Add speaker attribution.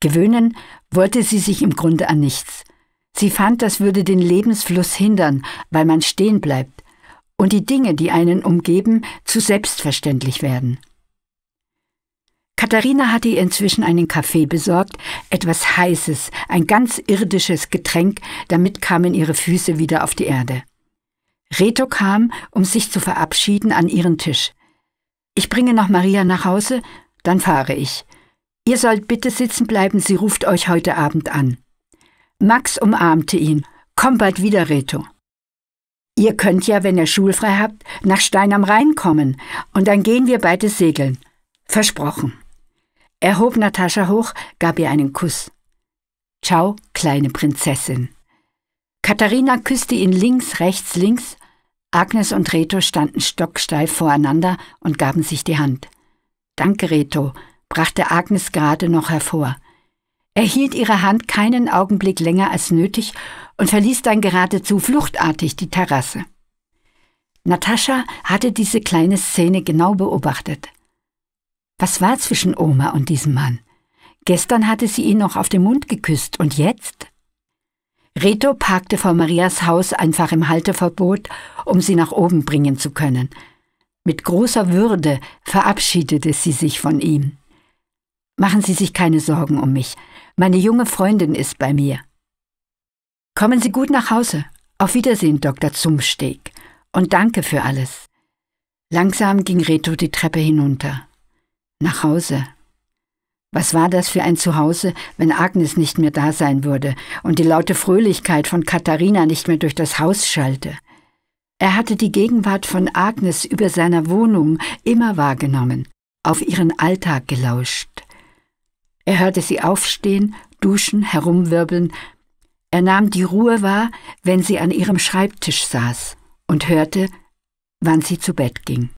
Speaker 1: Gewöhnen wollte sie sich im Grunde an nichts. Sie fand, das würde den Lebensfluss hindern, weil man stehen bleibt und die Dinge, die einen umgeben, zu selbstverständlich werden. Katharina hatte ihr inzwischen einen Kaffee besorgt, etwas Heißes, ein ganz irdisches Getränk, damit kamen ihre Füße wieder auf die Erde. Reto kam, um sich zu verabschieden, an ihren Tisch. Ich bringe noch Maria nach Hause, dann fahre ich. Ihr sollt bitte sitzen bleiben, sie ruft euch heute Abend an. Max umarmte ihn. Komm bald wieder, Reto. Ihr könnt ja, wenn ihr schulfrei habt, nach Stein am Rhein kommen und dann gehen wir beide segeln. Versprochen. Er hob Natascha hoch, gab ihr einen Kuss. Ciao, kleine Prinzessin. Katharina küsste ihn links, rechts, links. Agnes und Reto standen stocksteif voreinander und gaben sich die Hand. Danke, Reto, brachte Agnes gerade noch hervor. Er hielt ihre Hand keinen Augenblick länger als nötig und verließ dann geradezu fluchtartig die Terrasse. Natascha hatte diese kleine Szene genau beobachtet. Was war zwischen Oma und diesem Mann? Gestern hatte sie ihn noch auf den Mund geküsst und jetzt? Reto parkte vor Marias Haus einfach im Halteverbot, um sie nach oben bringen zu können. Mit großer Würde verabschiedete sie sich von ihm. Machen Sie sich keine Sorgen um mich. Meine junge Freundin ist bei mir. Kommen Sie gut nach Hause. Auf Wiedersehen, Dr. Zumsteg. Und danke für alles. Langsam ging Reto die Treppe hinunter. Nach Hause. Was war das für ein Zuhause, wenn Agnes nicht mehr da sein würde und die laute Fröhlichkeit von Katharina nicht mehr durch das Haus schallte? Er hatte die Gegenwart von Agnes über seiner Wohnung immer wahrgenommen, auf ihren Alltag gelauscht. Er hörte sie aufstehen, duschen, herumwirbeln. Er nahm die Ruhe wahr, wenn sie an ihrem Schreibtisch saß und hörte, wann sie zu Bett ging.